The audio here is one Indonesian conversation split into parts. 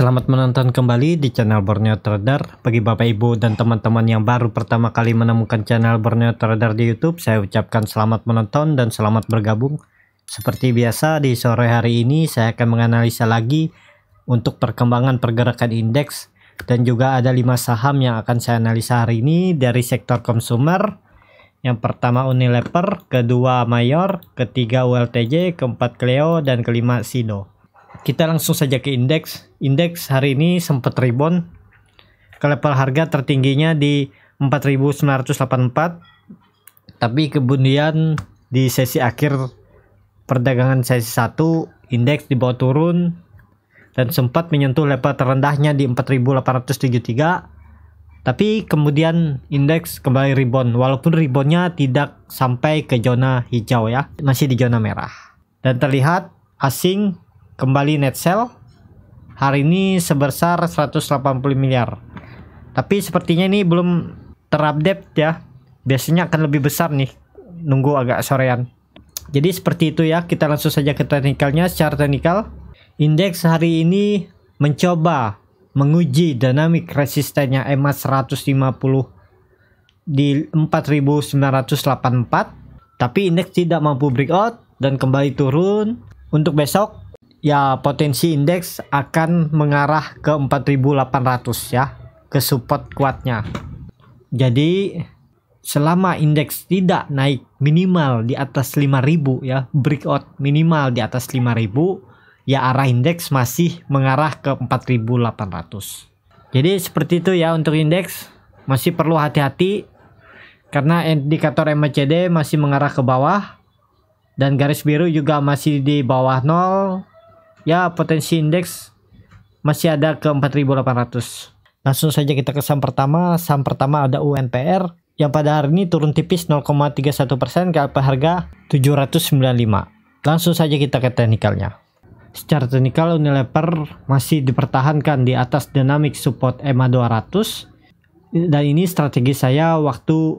Selamat menonton kembali di channel Borneo Trader. Bagi Bapak Ibu dan teman-teman yang baru pertama kali menemukan channel Borneo Trader di YouTube, saya ucapkan selamat menonton dan selamat bergabung. Seperti biasa di sore hari ini saya akan menganalisa lagi untuk perkembangan pergerakan indeks dan juga ada 5 saham yang akan saya analisa hari ini dari sektor konsumer. Yang pertama Unilever, kedua Mayor, ketiga WLTJ, keempat Cleo dan kelima Sido kita langsung saja ke indeks. Indeks hari ini sempat rebound ke level harga tertingginya di 4984 tapi kemudian di sesi akhir perdagangan sesi 1 indeks dibawa turun dan sempat menyentuh level terendahnya di 4873 tapi kemudian indeks kembali rebound walaupun reboundnya tidak sampai ke zona hijau ya masih di zona merah dan terlihat asing kembali net sell hari ini sebesar 180 miliar. Tapi sepertinya ini belum terupdate ya. Biasanya akan lebih besar nih nunggu agak sorean. Jadi seperti itu ya, kita langsung saja ke teknikalnya. Secara teknikal, indeks hari ini mencoba menguji dinamik resistennya EMA 150 di 4984 tapi indeks tidak mampu breakout dan kembali turun untuk besok ya potensi indeks akan mengarah ke 4800 ya ke support kuatnya jadi selama indeks tidak naik minimal di atas 5000 ya breakout minimal di atas 5000 ya arah indeks masih mengarah ke 4800 jadi seperti itu ya untuk indeks masih perlu hati-hati karena indikator MACD masih mengarah ke bawah dan garis biru juga masih di bawah nol ya potensi indeks masih ada ke 4800 langsung saja kita ke saham pertama saham pertama ada UNPR yang pada hari ini turun tipis 0,31% ke harga 795 langsung saja kita ke teknikalnya secara teknikal Unilever masih dipertahankan di atas dynamic support EMA 200 dan ini strategi saya waktu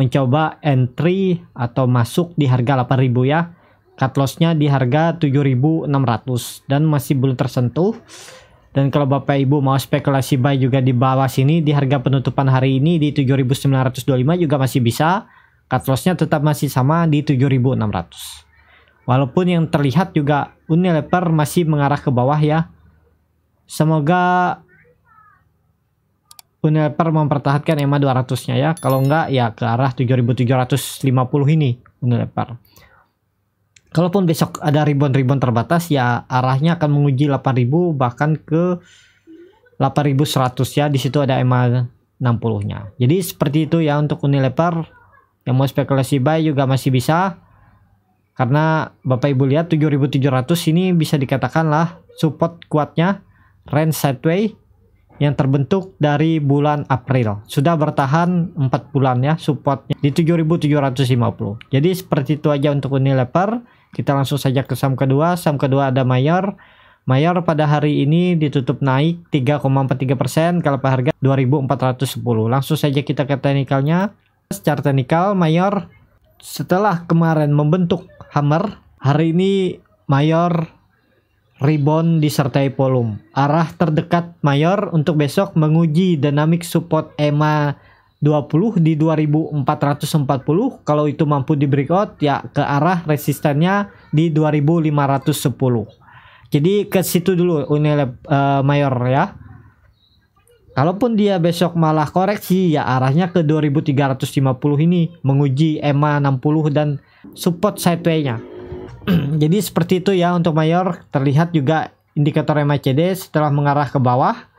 mencoba entry atau masuk di harga 8000 ya cut lossnya di harga 7600 dan masih belum tersentuh dan kalau bapak ibu mau spekulasi buy juga di bawah sini di harga penutupan hari ini di 7925 juga masih bisa cut lossnya tetap masih sama di 7600 walaupun yang terlihat juga Unilever masih mengarah ke bawah ya semoga Unilever mempertahankan EMA 200 nya ya kalau enggak ya ke arah 7750 ini Unilever Kalaupun besok ada ribbon-ribbon terbatas ya arahnya akan menguji 8000 bahkan ke 8100 ya. Di situ ada EMA 60-nya. Jadi seperti itu ya untuk Unilever. Yang mau spekulasi buy juga masih bisa. Karena Bapak Ibu lihat 7700 ini bisa dikatakan lah support kuatnya range sideways yang terbentuk dari bulan April. Sudah bertahan 4 bulan ya supportnya di 7750. Jadi seperti itu aja untuk Unilever. Kita langsung saja ke saham kedua. Saham kedua ada Mayor. Mayor pada hari ini ditutup naik 3,43% kalau harga 2410. Langsung saja kita ke teknikalnya. Secara teknikal Mayor setelah kemarin membentuk hammer, hari ini Mayor rebound disertai volume. Arah terdekat Mayor untuk besok menguji dynamic support EMA 20 di 2440 kalau itu mampu di breakout ya ke arah resistennya di 2510 jadi ke situ dulu Unilab uh, eh, Mayor ya kalaupun dia besok malah koreksi ya arahnya ke 2350 ini menguji EMA 60 dan support sideway-nya jadi seperti itu ya untuk Mayor terlihat juga indikator MACD setelah mengarah ke bawah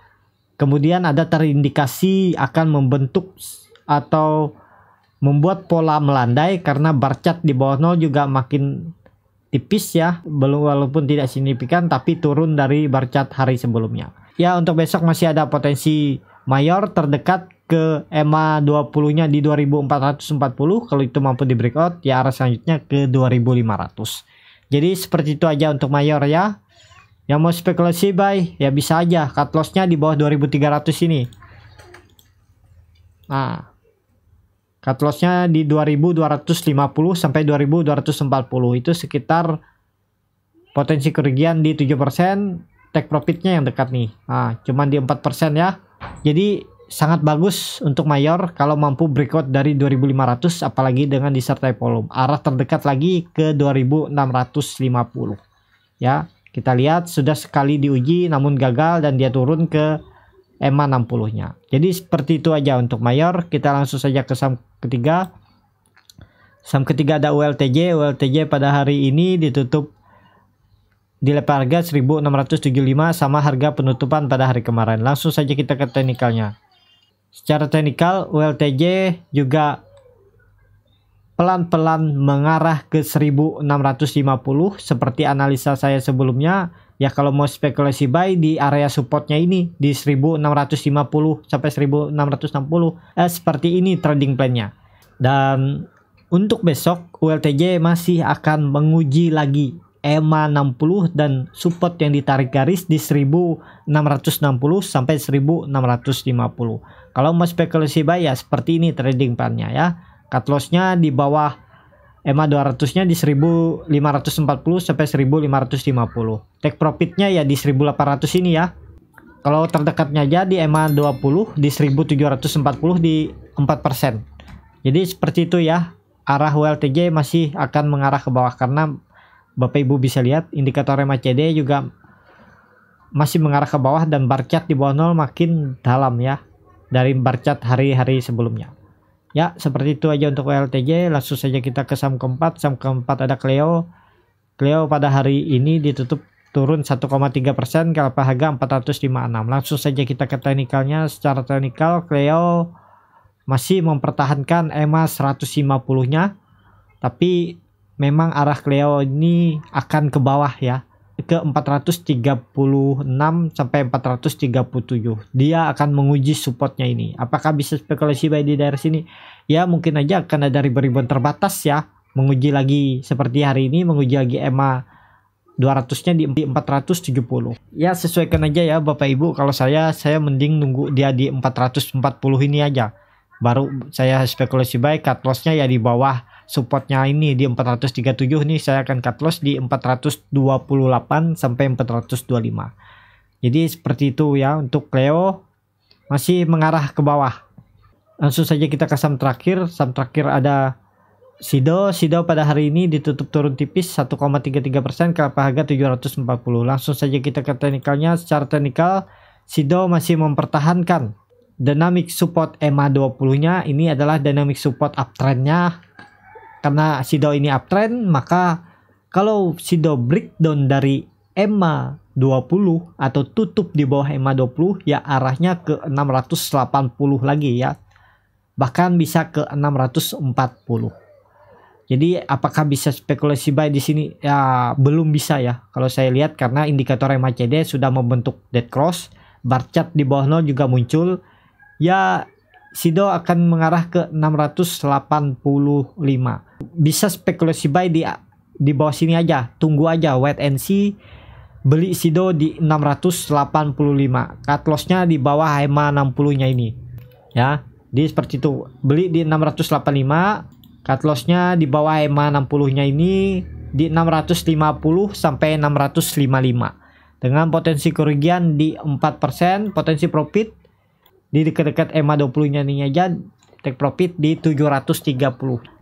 Kemudian ada terindikasi akan membentuk atau membuat pola melandai karena bar chart di bawah nol juga makin tipis ya, belum walaupun tidak signifikan tapi turun dari bar chart hari sebelumnya. Ya, untuk besok masih ada potensi mayor terdekat ke EMA 20-nya di 2440 kalau itu mampu di breakout ya arah selanjutnya ke 2500. Jadi seperti itu aja untuk mayor ya. Yang mau spekulasi buy ya bisa aja cut lossnya di bawah 2300 ini. Nah, cut lossnya di 2250 sampai 2240 itu sekitar potensi kerugian di 7% take profitnya yang dekat nih. Nah, cuman di 4% ya. Jadi sangat bagus untuk mayor kalau mampu breakout dari 2500 apalagi dengan disertai volume. Arah terdekat lagi ke 2650. Ya, kita lihat sudah sekali diuji namun gagal dan dia turun ke EMA 60-nya. Jadi seperti itu aja untuk mayor. Kita langsung saja ke saham ketiga. Saham ketiga ada ULTJ. ULTJ pada hari ini ditutup di level harga 1675 sama harga penutupan pada hari kemarin. Langsung saja kita ke teknikalnya. Secara teknikal ULTJ juga pelan-pelan mengarah ke 1650 seperti analisa saya sebelumnya ya kalau mau spekulasi buy di area supportnya ini di 1650 sampai 1660 eh, seperti ini trading plannya dan untuk besok ULTJ masih akan menguji lagi EMA 60 dan support yang ditarik garis di 1660 sampai 1650 kalau mau spekulasi buy ya seperti ini trading plannya ya cut lossnya di bawah EMA 200 nya di 1540 sampai 1550 take profitnya ya di 1800 ini ya kalau terdekatnya aja di EMA eh, 20 di 1740 di 4% jadi seperti itu ya arah WLTJ masih akan mengarah ke bawah karena Bapak Ibu bisa lihat indikator EMA CD juga masih mengarah ke bawah dan bar chart di bawah nol makin dalam ya dari bar chart hari-hari sebelumnya Ya, seperti itu aja untuk WLTJ. Langsung saja kita ke saham keempat. Saham keempat ada Cleo. Cleo pada hari ini ditutup turun 1,3 persen kalau harga 456. Langsung saja kita ke teknikalnya. Secara teknikal Cleo masih mempertahankan EMA 150-nya. Tapi memang arah Cleo ini akan ke bawah ya ke 436 sampai 437. Dia akan menguji supportnya ini. Apakah bisa spekulasi buy di daerah sini? Ya mungkin aja akan ada ribuan terbatas ya. Menguji lagi seperti hari ini menguji lagi EMA 200-nya di 470. Ya sesuaikan aja ya Bapak Ibu kalau saya saya mending nunggu dia di 440 ini aja baru saya spekulasi baik cut lossnya ya di bawah supportnya ini di 437 nih saya akan cut loss di 428 sampai 425 jadi seperti itu ya untuk Leo masih mengarah ke bawah langsung saja kita ke saham terakhir saham terakhir ada Sido Sido pada hari ini ditutup turun tipis 1,33% ke harga 740 langsung saja kita ke teknikalnya secara teknikal Sido masih mempertahankan dynamic support EMA 20 nya ini adalah dynamic support uptrend nya karena Sido ini uptrend maka kalau Sido breakdown dari EMA 20 atau tutup di bawah EMA 20 ya arahnya ke 680 lagi ya bahkan bisa ke 640 jadi apakah bisa spekulasi buy di sini ya belum bisa ya kalau saya lihat karena indikator MACD sudah membentuk dead cross bar chart di bawah nol juga muncul ya Sido akan mengarah ke 685. Bisa spekulasi buy di di bawah sini aja, tunggu aja wait and see. Beli Sido di 685. Cut loss-nya di bawah EMA 60-nya ini. Ya, di seperti itu. Beli di 685, cut loss-nya di bawah EMA 60-nya ini di 650 sampai 655 dengan potensi kerugian di 4%, potensi profit di dekat-dekat EMA 20 nya nih aja take profit di 730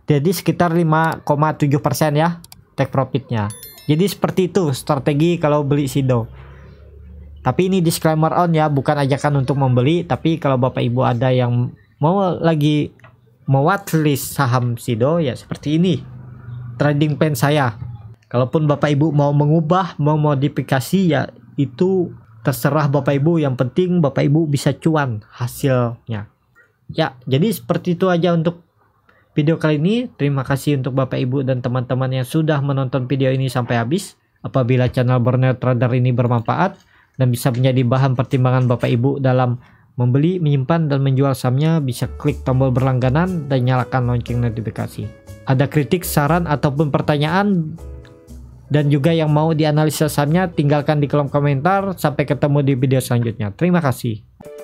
jadi sekitar 5,7 persen ya take profitnya jadi seperti itu strategi kalau beli Sido tapi ini disclaimer on ya bukan ajakan untuk membeli tapi kalau bapak ibu ada yang mau lagi list saham Sido ya seperti ini trading pen saya kalaupun bapak ibu mau mengubah mau modifikasi ya itu terserah Bapak Ibu yang penting Bapak Ibu bisa cuan hasilnya ya jadi seperti itu aja untuk video kali ini terima kasih untuk Bapak Ibu dan teman-teman yang sudah menonton video ini sampai habis apabila channel Borneo Trader ini bermanfaat dan bisa menjadi bahan pertimbangan Bapak Ibu dalam membeli, menyimpan, dan menjual sahamnya bisa klik tombol berlangganan dan nyalakan lonceng notifikasi. Ada kritik, saran, ataupun pertanyaan dan juga yang mau dianalisa sahamnya tinggalkan di kolom komentar. Sampai ketemu di video selanjutnya. Terima kasih.